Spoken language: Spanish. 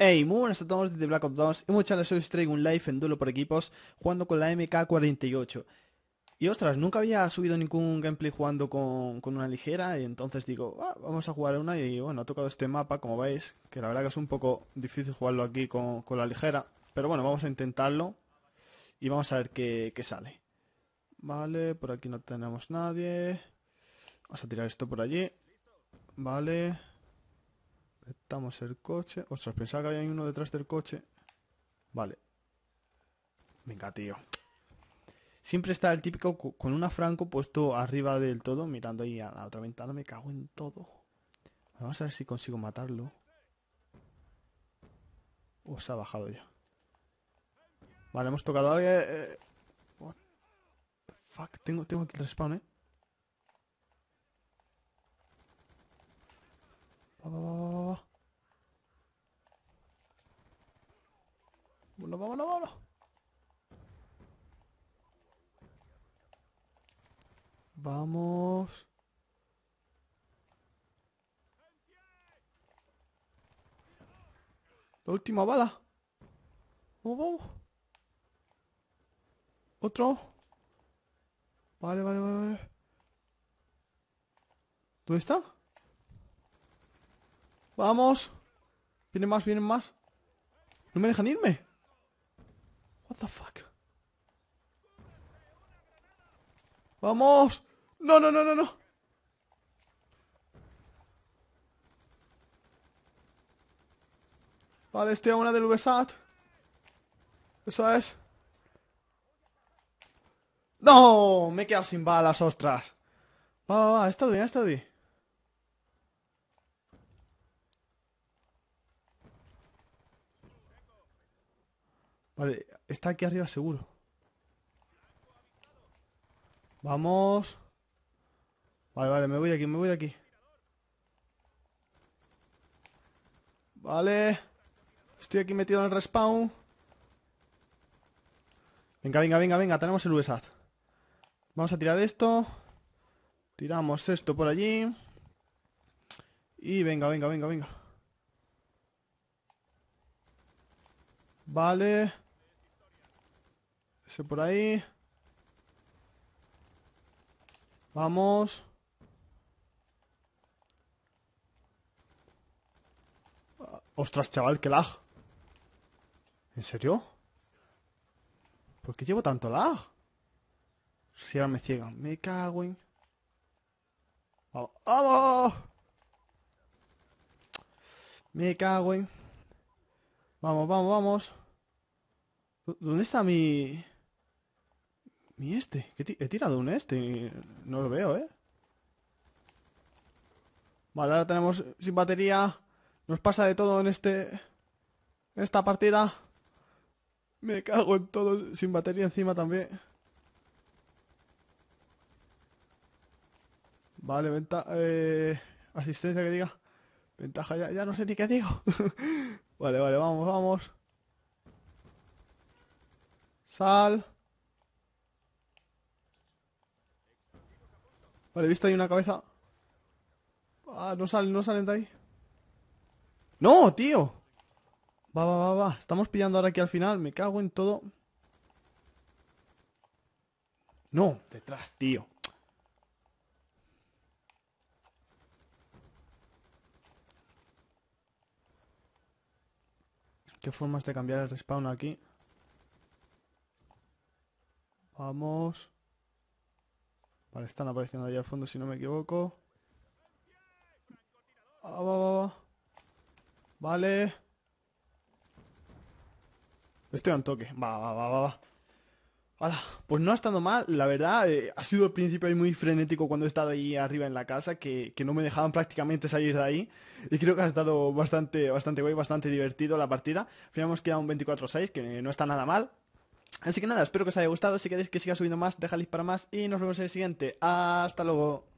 Hey, muy buenas a todos desde Black Ops 2 y muchas gracias, hoy un live en duelo por equipos jugando con la MK48 Y ostras, nunca había subido ningún gameplay jugando con, una ligera y entonces digo, ah, vamos a jugar una y bueno, ha tocado este mapa como veis Que la verdad que es un poco difícil jugarlo aquí con, la ligera, pero bueno, vamos a intentarlo y vamos a ver qué, qué sale Vale, por aquí no tenemos nadie Vamos a tirar esto por allí Vale estamos el coche. Ostras, pensaba que había uno detrás del coche. Vale. Venga, tío. Siempre está el típico con una franco puesto arriba del todo, mirando ahí a la otra ventana. Me cago en todo. Vamos a ver si consigo matarlo. O se ha bajado ya. Vale, hemos tocado a alguien. Eh, eh. fuck, tengo, tengo aquí el respawn, eh. Vámonos, vámonos, vámonos. Vamos. La última bala. Vamos, vamos. Otro. Vale, vale, vale, vale. ¿Dónde está? Vamos. Vienen más, vienen más. No me dejan irme. ¡Vamos! ¡No, no, no, no, no! Vale, estoy a una del VSAT. Eso es. ¡No! Me he quedado sin balas, ostras. Va, va, va, esta bien, esta bien. Vale, está aquí arriba seguro. Vamos. Vale, vale, me voy de aquí, me voy de aquí. Vale. Estoy aquí metido en el respawn. Venga, venga, venga, venga. Tenemos el USAT. Vamos a tirar esto. Tiramos esto por allí. Y venga, venga, venga, venga. Vale. Ese por ahí. Vamos. Ah, ostras, chaval, qué lag. ¿En serio? ¿Por qué llevo tanto lag? Si ahora me ciegan. Me cago en... ¡Vamos! Me cago en... Vamos, vamos, vamos. ¿Dónde está mi...? Mi este. ¿Qué he tirado un este. No lo veo, ¿eh? Vale, ahora tenemos sin batería. Nos pasa de todo en este... En esta partida. Me cago en todo. Sin batería encima también. Vale, venta... Eh, asistencia que diga. Ventaja, ya, ya no sé ni qué digo. vale, vale, vamos, vamos. Sal. Vale, he visto ahí una cabeza. Ah, no salen, no salen de ahí. ¡No, tío! Va, va, va, va. Estamos pillando ahora aquí al final. Me cago en todo. No, detrás, tío. ¿Qué formas de cambiar el respawn aquí? Vamos. Vale, están apareciendo allá al fondo si no me equivoco. Ah, vale. Estoy en toque. Va, va, va, va, va. Pues no ha estado mal, la verdad. Eh, ha sido el principio muy frenético cuando he estado ahí arriba en la casa, que, no me dejaban prácticamente salir de ahí. Y creo que ha estado bastante, bastante guay, bastante divertido la partida. Al final hemos quedado un 24-6, que no está nada mal. Así que nada, espero que os haya gustado. Si queréis que siga subiendo más, like para más. Y nos vemos en el siguiente. Hasta luego.